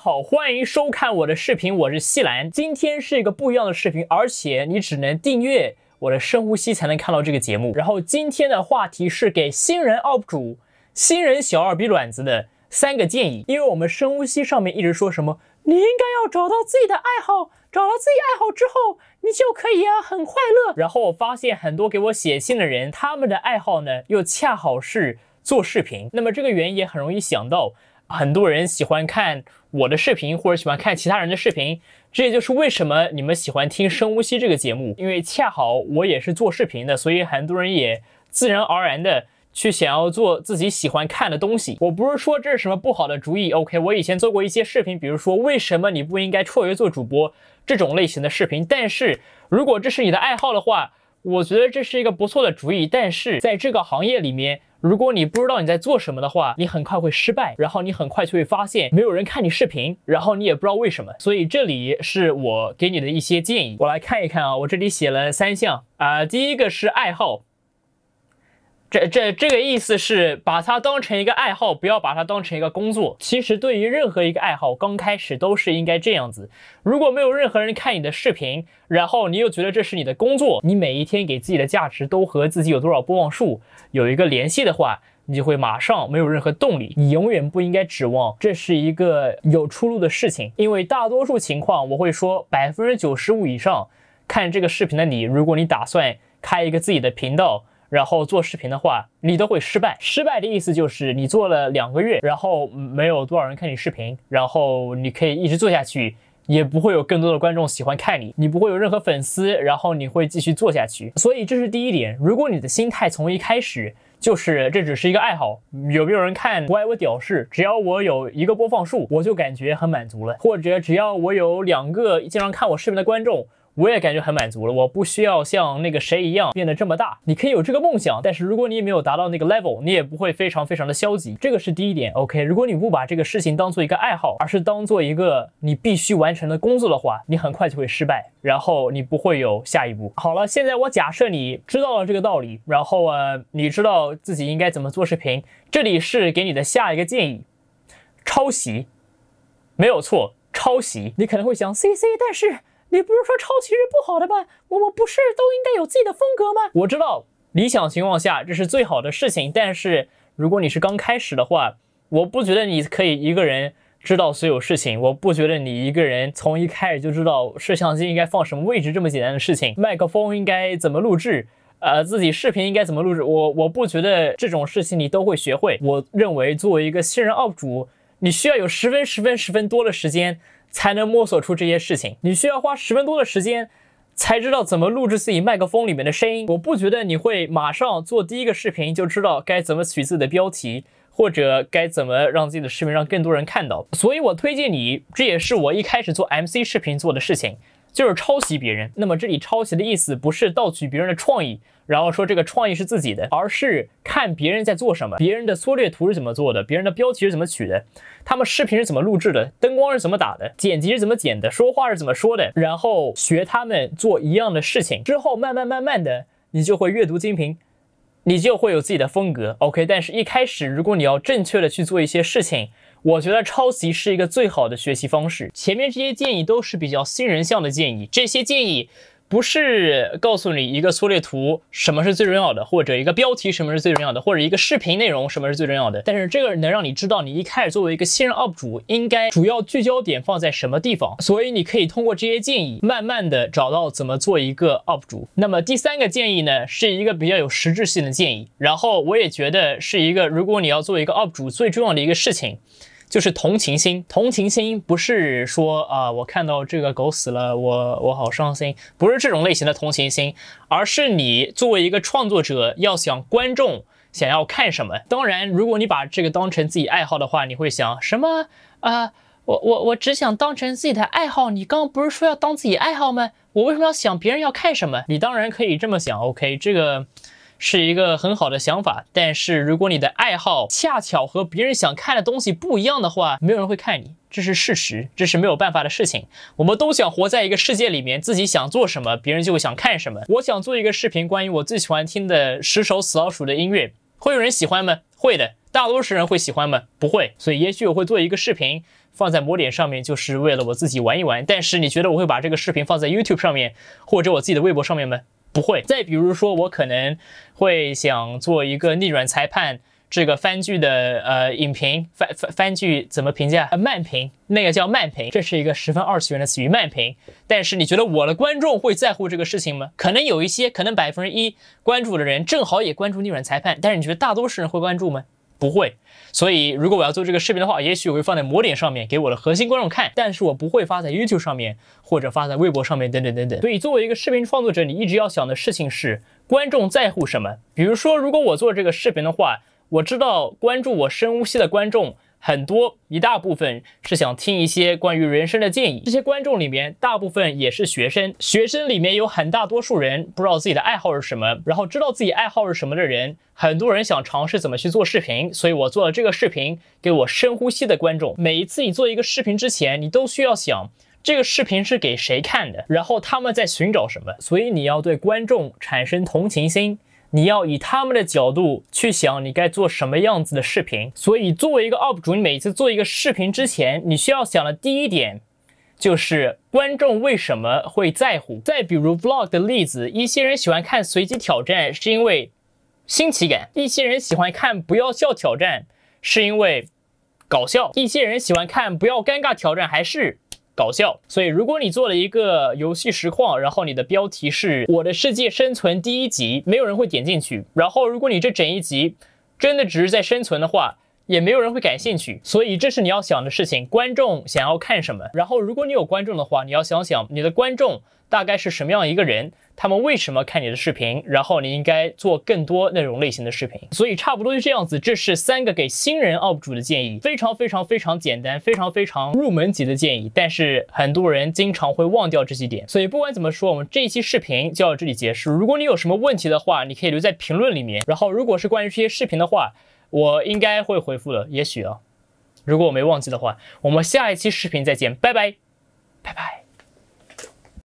好，欢迎收看我的视频，我是西兰。今天是一个不一样的视频，而且你只能订阅我的深呼吸才能看到这个节目。然后今天的话题是给新人 UP 主、新人小二逼卵子的三个建议，因为我们深呼吸上面一直说什么你应该要找到自己的爱好，找到自己爱好之后你就可以啊很快乐。然后我发现很多给我写信的人，他们的爱好呢又恰好是做视频，那么这个原因也很容易想到。很多人喜欢看我的视频，或者喜欢看其他人的视频，这也就是为什么你们喜欢听《深呼吸》这个节目，因为恰好我也是做视频的，所以很多人也自然而然的去想要做自己喜欢看的东西。我不是说这是什么不好的主意，OK，我以前做过一些视频，比如说为什么你不应该辍学做主播这种类型的视频，但是如果这是你的爱好的话，我觉得这是一个不错的主意。但是在这个行业里面。如果你不知道你在做什么的话，你很快会失败，然后你很快就会发现没有人看你视频，然后你也不知道为什么。所以这里是我给你的一些建议，我来看一看啊，我这里写了三项啊，第一个是爱好。这这这个意思是把它当成一个爱好，不要把它当成一个工作。其实对于任何一个爱好，刚开始都是应该这样子。如果没有任何人看你的视频，然后你又觉得这是你的工作，你每一天给自己的价值都和自己有多少播放数有一个联系的话，你就会马上没有任何动力。你永远不应该指望这是一个有出路的事情，因为大多数情况，我会说百分之九十五以上看这个视频的你，如果你打算开一个自己的频道。然后做视频的话，你都会失败。失败的意思就是你做了两个月，然后没有多少人看你视频，然后你可以一直做下去，也不会有更多的观众喜欢看你，你不会有任何粉丝，然后你会继续做下去。所以这是第一点。如果你的心态从一开始就是这只是一个爱好，有没有人看不碍我屌事，只要我有一个播放数，我就感觉很满足了，或者只要我有两个经常看我视频的观众。我也感觉很满足了，我不需要像那个谁一样变得这么大。你可以有这个梦想，但是如果你也没有达到那个 level，你也不会非常非常的消极。这个是第一点。OK，如果你不把这个事情当做一个爱好，而是当做一个你必须完成的工作的话，你很快就会失败，然后你不会有下一步。好了，现在我假设你知道了这个道理，然后呃，你知道自己应该怎么做视频。这里是给你的下一个建议：抄袭，没有错。抄袭，你可能会想，C C，但是。你不是说抄袭是不好的吗？我们不是都应该有自己的风格吗？我知道理想情况下这是最好的事情，但是如果你是刚开始的话，我不觉得你可以一个人知道所有事情。我不觉得你一个人从一开始就知道摄像机应该放什么位置这么简单的事情，麦克风应该怎么录制，呃，自己视频应该怎么录制，我我不觉得这种事情你都会学会。我认为作为一个新人 UP 主。你需要有十分、十分、十分多的时间，才能摸索出这些事情。你需要花十分多的时间，才知道怎么录制自己麦克风里面的声音。我不觉得你会马上做第一个视频就知道该怎么取自己的标题，或者该怎么让自己的视频让更多人看到。所以，我推荐你，这也是我一开始做 MC 视频做的事情。就是抄袭别人。那么这里抄袭的意思不是盗取别人的创意，然后说这个创意是自己的，而是看别人在做什么，别人的缩略图是怎么做的，别人的标题是怎么取的，他们视频是怎么录制的，灯光是怎么打的，剪辑是怎么剪的，说话是怎么说的，然后学他们做一样的事情，之后慢慢慢慢的，你就会阅读精品，你就会有自己的风格。OK，但是一开始如果你要正确的去做一些事情。我觉得抄袭是一个最好的学习方式。前面这些建议都是比较新人向的建议，这些建议不是告诉你一个缩略图什么是最重要的，或者一个标题什么是最重要的，或者一个视频内容什么是最重要的。但是这个能让你知道你一开始作为一个新人 UP 主应该主要聚焦点放在什么地方。所以你可以通过这些建议慢慢的找到怎么做一个 UP 主。那么第三个建议呢是一个比较有实质性的建议，然后我也觉得是一个如果你要做一个 UP 主最重要的一个事情。就是同情心，同情心不是说啊，我看到这个狗死了，我我好伤心，不是这种类型的同情心，而是你作为一个创作者，要想观众想要看什么。当然，如果你把这个当成自己爱好的话，你会想什么啊？我我我只想当成自己的爱好。你刚刚不是说要当自己爱好吗？我为什么要想别人要看什么？你当然可以这么想，OK，这个。是一个很好的想法，但是如果你的爱好恰巧和别人想看的东西不一样的话，没有人会看你，这是事实，这是没有办法的事情。我们都想活在一个世界里面，自己想做什么，别人就想看什么。我想做一个视频，关于我最喜欢听的十首死老鼠的音乐，会有人喜欢吗？会的，大多数人会喜欢吗？不会。所以也许我会做一个视频，放在某点上面，就是为了我自己玩一玩。但是你觉得我会把这个视频放在 YouTube 上面，或者我自己的微博上面吗？不会。再比如说，我可能会想做一个逆转裁判这个番剧的呃影评，番番番剧怎么评价？慢评，那个叫慢评，这是一个十分二次元的词语。慢评，但是你觉得我的观众会在乎这个事情吗？可能有一些，可能百分之一关注的人正好也关注逆转裁判，但是你觉得大多数人会关注吗？不会，所以如果我要做这个视频的话，也许我会放在某点上面给我的核心观众看，但是我不会发在 YouTube 上面或者发在微博上面等等等等。所以，作为一个视频创作者，你一直要想的事情是观众在乎什么。比如说，如果我做这个视频的话，我知道关注我深呼吸的观众。很多一大部分是想听一些关于人生的建议。这些观众里面大部分也是学生，学生里面有很大多数人不知道自己的爱好是什么。然后知道自己爱好是什么的人，很多人想尝试怎么去做视频，所以我做了这个视频。给我深呼吸的观众，每一次你做一个视频之前，你都需要想这个视频是给谁看的，然后他们在寻找什么，所以你要对观众产生同情心。你要以他们的角度去想，你该做什么样子的视频。所以，作为一个 UP 主，你每次做一个视频之前，你需要想的第一点，就是观众为什么会在乎。再比如 Vlog 的例子，一些人喜欢看随机挑战，是因为新奇感；一些人喜欢看不要笑挑战，是因为搞笑；一些人喜欢看不要尴尬挑战，还是。搞笑，所以如果你做了一个游戏实况，然后你的标题是《我的世界生存第一集》，没有人会点进去。然后，如果你这整一集真的只是在生存的话，也没有人会感兴趣。所以，这是你要想的事情：观众想要看什么？然后，如果你有观众的话，你要想想你的观众大概是什么样一个人。他们为什么看你的视频？然后你应该做更多那种类型的视频。所以差不多就这样子。这是三个给新人 UP 主的建议，非常非常非常简单，非常非常入门级的建议。但是很多人经常会忘掉这几点。所以不管怎么说，我们这一期视频就到这里结束。如果你有什么问题的话，你可以留在评论里面。然后如果是关于这些视频的话，我应该会回复的，也许啊，如果我没忘记的话。我们下一期视频再见，拜拜，拜拜。